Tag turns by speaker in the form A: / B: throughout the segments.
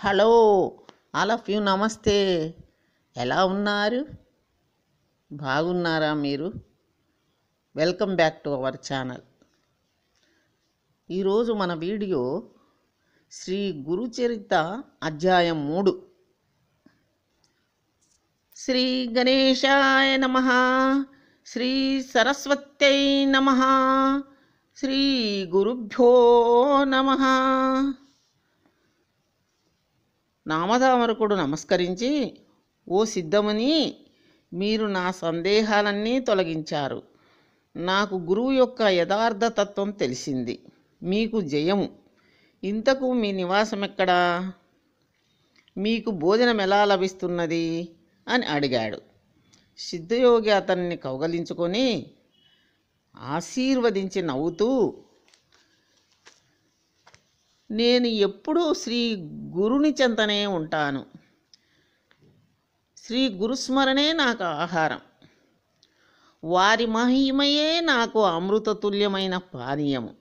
A: hello all of you నమస్తే ఎలా ఉన్నారు బాగున్నారా మీరు welcome back to our channel ఈరోజు మన వీడియో శ్రీ గురుచరిత అధ్యాయం మూడు శ్రీ గణేశాయ నమ శ్రీ సరస్వత్యై నమ శ్రీ గురుభ్యో నమ నామధామరకుడు నమస్కరించి ఓ సిద్ధముని మీరు నా సందేహాలన్నీ తొలగించారు నాకు గురువు యొక్క యథార్థతత్వం తెలిసింది మీకు జయము ఇంతకు మీ నివాసం ఎక్కడా మీకు భోజనం ఎలా లభిస్తున్నది అని అడిగాడు సిద్ధయోగి అతన్ని కౌగలించుకొని ఆశీర్వదించి నవ్వుతూ నేను ఎప్పుడూ శ్రీ గురుని చెంతనే ఉంటాను శ్రీ గురుస్మరణే నాకు ఆహారం వారి మహిమయే నాకు అమృతతుల్యమైన పానీయము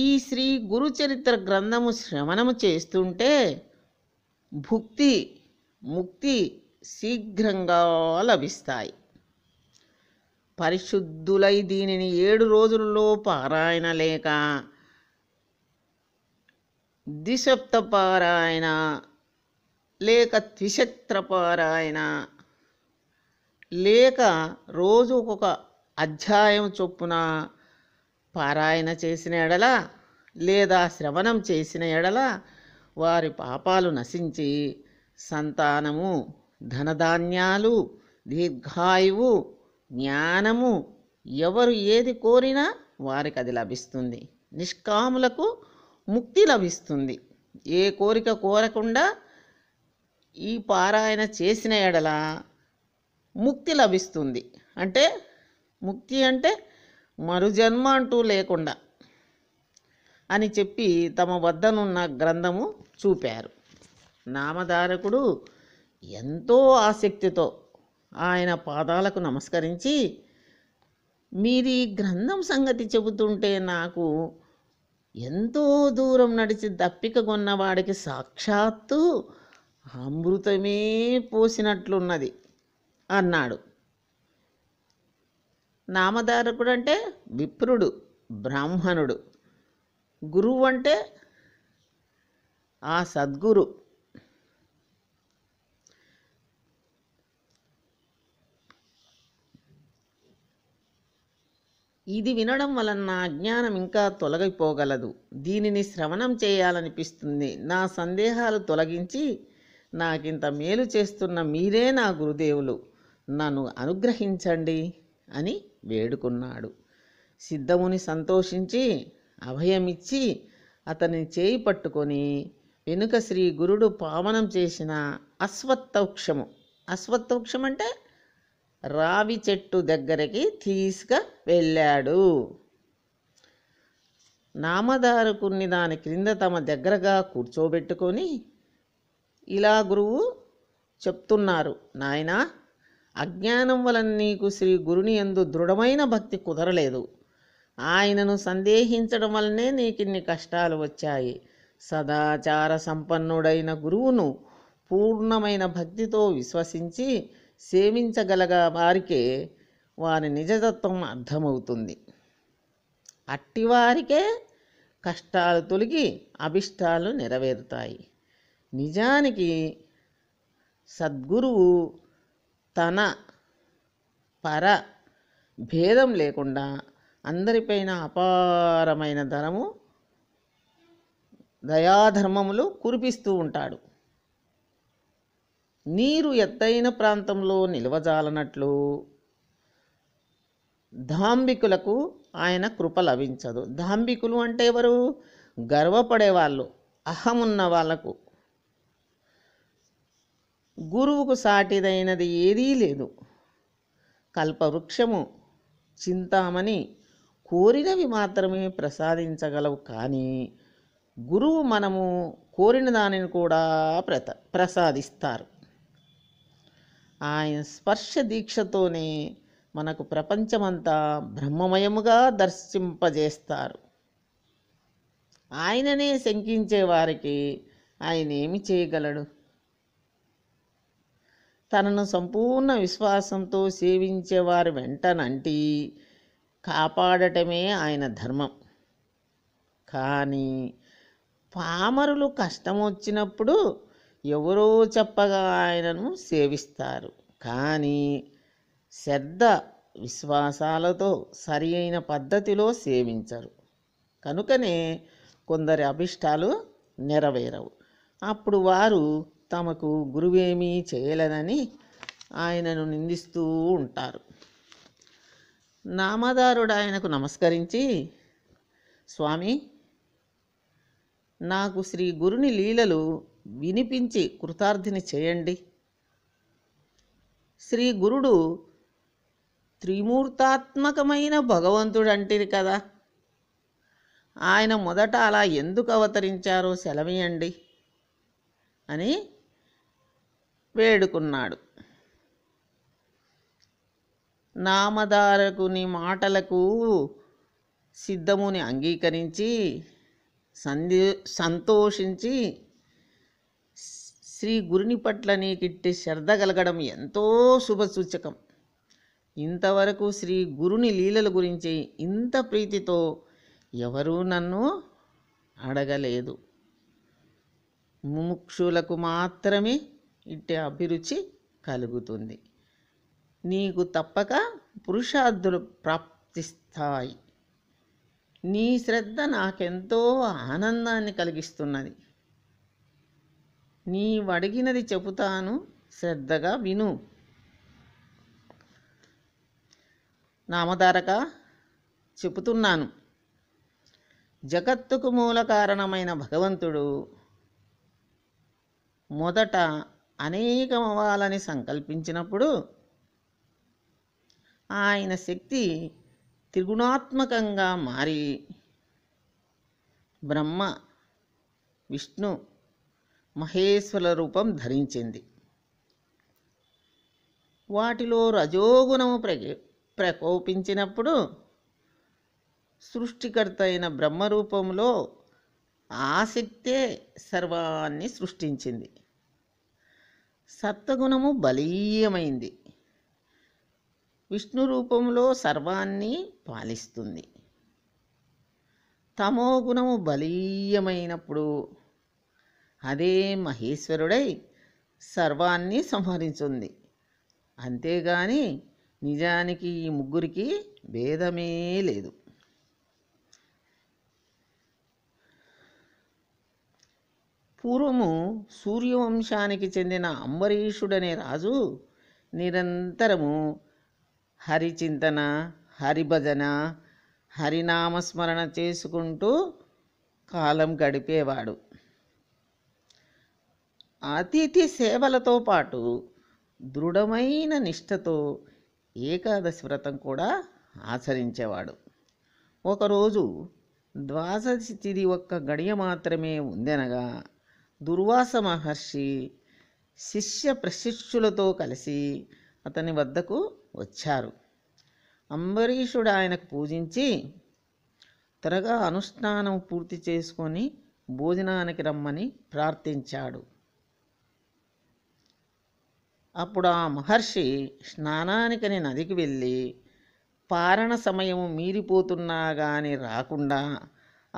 A: ఈ శ్రీ గురుచరిత్ర గ్రంథము శ్రవణము చేస్తుంటే భుక్తి ముక్తి శీఘ్రంగా లభిస్తాయి పరిశుద్ధులై దీనిని ఏడు రోజులలో పారాయణ లేక ద్విశప్తపారాయణ లేక త్రిశత్రపారాయణ లేక రోజు ఒక్కొక్క అధ్యాయం చొప్పున పారాయణ చేసిన ఎడల లేదా శ్రవణం చేసిన ఎడల వారి పాపాలు నశించి సంతానము ధనధాన్యాలు దీర్ఘాయువు జ్ఞానము ఎవరు ఏది కోరినా వారికి అది లభిస్తుంది నిష్కాములకు ముక్తి లభిస్తుంది ఏ కోరిక కోరకుండా ఈ పారాయణ చేసిన ఎడల ముక్తి లభిస్తుంది అంటే ముక్తి అంటే మరుజన్మ అంటూ లేకుండా అని చెప్పి తమ వద్దనున్న గ్రంథము చూపారు నామధారకుడు ఎంతో ఆసక్తితో ఆయన పాదాలకు నమస్కరించి మీరు ఈ గ్రంథం సంగతి చెబుతుంటే నాకు ఎంతో దూరం నడిచి దప్పిక కొన్నవాడికి సాక్షాత్తు అమృతమే పోసినట్లున్నది అన్నాడు నామధారకుడు అంటే విప్రుడు బ్రాహ్మణుడు గురువు అంటే ఆ సద్గురు ఇది వినడం వలన నా ఇంకా తొలగిపోగలదు దీనిని శ్రవణం చేయాలనిపిస్తుంది నా సందేహాలు తొలగించి నాకింత మేలు చేస్తున్న మీరే నా గురుదేవులు నన్ను అనుగ్రహించండి అని వేడుకున్నాడు సిద్ధముని సంతోషించి అభయమిచ్చి అతని చేయి పట్టుకొని వెనుక శ్రీ గురుడు పావనం చేసిన అశ్వత్థవృక్షము అశ్వత్థవృక్షం అంటే రావి చెట్టు దగ్గరికి తీసుక వెళ్ళాడు నామదారుకుని దాని క్రింద తమ దగ్గరగా కూర్చోబెట్టుకొని ఇలా గురువు చెప్తున్నారు నాయనా అజ్ఞానం వలన నీకు శ్రీ గురుని ఎందు దృఢమైన భక్తి కుదరలేదు ఆయనను సందేహించడం వలనే నీకిన్ని కష్టాలు వచ్చాయి సదాచార సంపన్నుడైన గురువును పూర్ణమైన భక్తితో విశ్వసించి సేవించగలగ వారికే వారి నిజతత్వం అర్థమవుతుంది అట్టివారికే కష్టాలు తొలగి అభిష్టాలు నెరవేరుతాయి నిజానికి సద్గురువు తన పర భేదం లేకుండా అందరిపైన అపారమైన ధనము దయాధర్మములు కురిపిస్తూ ఉంటాడు నీరు ఎత్తైన ప్రాంతంలో నిల్వజాలనట్లు దాంబికులకు ఆయన కృప లభించదు దాంబికులు అంటే ఎవరు గర్వపడేవాళ్ళు అహమున్న వాళ్ళకు గురువుకు సాటిదైనది ఏదీ లేదు కల్పవృక్షము చింతామని కోరినవి మాత్రమే ప్రసాదించగలవు కానీ గురువు మనము కోరిన దానిని కూడా ప్రసాదిస్తారు ఆయన స్పర్శ దీక్షతోనే మనకు ప్రపంచమంతా బ్రహ్మమయముగా దర్శింపజేస్తారు ఆయననే శంకించే వారికి ఆయన ఏమి చేయగలడు తనను సంపూర్ణ విశ్వాసంతో సేవించేవారు వెంటనంటి కాపాడటమే ఆయన ధర్మం కానీ పామరులు కష్టం వచ్చినప్పుడు ఎవరో చెప్పగా ఆయనను సేవిస్తారు కానీ శ్రద్ధ విశ్వాసాలతో సరి అయిన పద్ధతిలో సేవించరు కనుకనే కొందరి అభిష్టాలు నెరవేరవు అప్పుడు వారు తమకు గురువేమీ చేయలేదని ఆయనను నిందిస్తూ ఉంటారు నామదారుడు ఆయనకు నమస్కరించి స్వామి నాకు శ్రీ గురుని లీలలు వినిపించి కృతార్థిని చేయండి శ్రీ గురుడు త్రిమూర్తాత్మకమైన భగవంతుడంటిది కదా ఆయన మొదట అలా ఎందుకు అవతరించారో సెలవియండి అని వేడుకున్నాడు నామదారకుని మాటలకు సిద్ధముని అంగీకరించి సంది సంతోషించి శ్రీ గురుని పట్ల నీకిట్టి శ్రద్ధ కలగడం ఎంతో శుభసూచకం ఇంతవరకు శ్రీ గురుని లీలల గురించి ఇంత ప్రీతితో ఎవరూ నన్ను అడగలేదు ముముక్షులకు మాత్రమే ఇట్టే అభిరుచి కలుగుతుంది నీకు తప్పక పురుషార్థులు ప్రాప్తిస్తాయి నీ శ్రద్ధ నాకెంతో ఆనందాన్ని కలిగిస్తున్నది నీవడిగినది చెబుతాను శ్రద్ధగా విను నామధారక చెబుతున్నాను జగత్తుకు మూల కారణమైన భగవంతుడు మొదట అనేకమవ్వాలని సంకల్పించినప్పుడు ఆయన శక్తి త్రిగుణాత్మకంగా మారి బ్రహ్మ విష్ణు మహేశ్వర రూపం ధరించింది వాటిలో రజోగుణము ప్రకోపించినప్పుడు సృష్టికర్త అయిన బ్రహ్మరూపంలో ఆసక్తే సర్వాన్ని సృష్టించింది సత్వగుణము బలీయమైంది విష్ణు రూపంలో సర్వాన్ని పాలిస్తుంది తమో గుణము బలీయమైనప్పుడు అదే మహేశ్వరుడై సర్వాన్ని సంహరించుంది అంతేగాని నిజానికి ఈ ముగ్గురికి భేదమే లేదు పూర్వము సూర్యవంశానికి చెందిన అంబరీషుడనే రాజు నిరంతరము హరిచింతన హరిభజన హరినామస్మరణ చేసుకుంటూ కాలం గడిపేవాడు అతిథి సేవలతో పాటు దృఢమైన నిష్ఠతో ఏకాదశి వ్రతం కూడా ఆచరించేవాడు ఒకరోజు ద్వాదశి తిథి ఒక్క గడియ మాత్రమే ఉందనగా దుర్వాస మహర్షి శిష్య ప్రశిష్యులతో కలిసి అతని వద్దకు వచ్చారు అంబరీషుడు ఆయనకు పూజించి త్వరగా అనుష్ఠానం పూర్తి చేసుకొని భోజనానికి రమ్మని ప్రార్థించాడు అప్పుడు ఆ మహర్షి స్నానానికని నదికి వెళ్ళి పారణ సమయం మీరిపోతున్నా గాని రాకుండా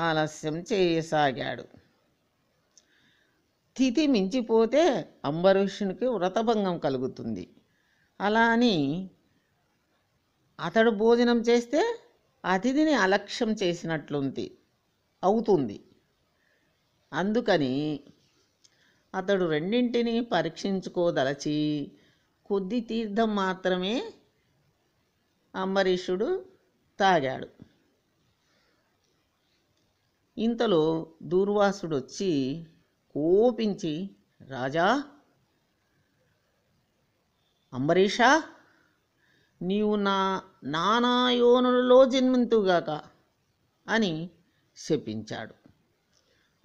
A: ఆలస్యం చేయసాగాడు తిథి మించిపోతే అంబరీషునికి వ్రతభంగం కలుగుతుంది అలా అని అతడు భోజనం చేస్తే అతిథిని అలక్ష్యం చేసినట్లుంది అవుతుంది అందుకని అతడు రెండింటిని పరీక్షించుకోదలచి కొద్ది తీర్థం మాత్రమే అంబరీషుడు తాగాడు ఇంతలో దూర్వాసుడు వచ్చి కోపించి రాజా అంబరీషా నీవు నా నానాయోనులలో జన్మింతుగాక అని శపించాడు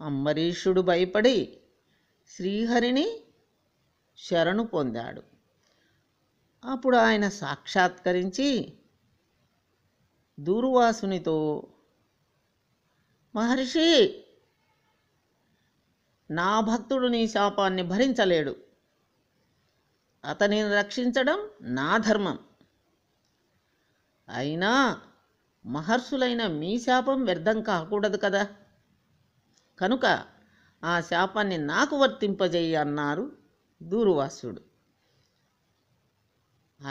A: అంబరీషుడు భయపడి శ్రీహరిని శరణు పొందాడు అప్పుడు ఆయన సాక్షాత్కరించి దూర్వాసునితో మహర్షి నా భక్తుడు నీ శాపాన్ని భరించలేడు అతనిని రక్షించడం నా ధర్మం అయినా మహర్షులైన మీ శాపం వ్యర్థం కాకూడదు కదా కనుక ఆ శాపాన్ని నాకు వర్తింపజేయి అన్నారు దూరువాసుడు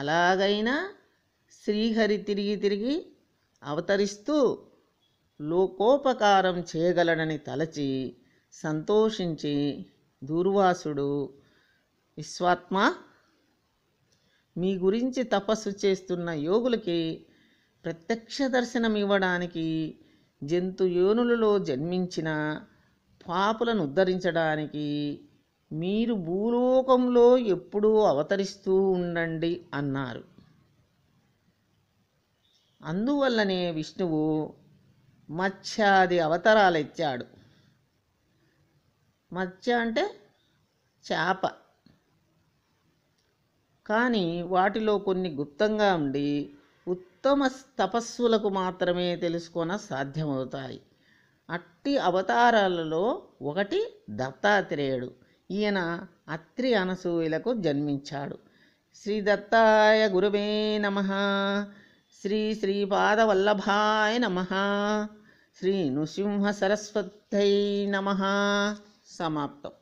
A: అలాగైనా శ్రీహరి తిరిగి తిరిగి అవతరిస్తూ లోకోపకారం చేయగలడని తలచి సంతోషించి దూర్వాసుడు విశ్వాత్మ మీ గురించి తపస్సు చేస్తున్న యోగులకి ప్రత్యక్ష దర్శనం ఇవ్వడానికి జంతు యోనులలో జన్మించిన పాపులను ఉద్ధరించడానికి మీరు భూలోకంలో ఎప్పుడూ అవతరిస్తూ ఉండండి అన్నారు అందువల్లనే విష్ణువు మత్స్యాది అవతారాలు ఎత్తాడు మత్స్య అంటే చేప కానీ వాటిలో కొన్ని గుప్తంగా ఉండి ఉత్తమ తపస్సులకు మాత్రమే తెలుసుకొన సాధ్యమవుతాయి అట్టి అవతారాలలో ఒకటి దత్తాత్రేయుడు ఈయన అత్రి అనసూయులకు జన్మించాడు శ్రీ దత్తాయ గురువే నమ శ్రీ శ్రీ పాదవల్లభాయ నమ శ్రీ నృసింహ సరస్వతై నమ సమాప్తం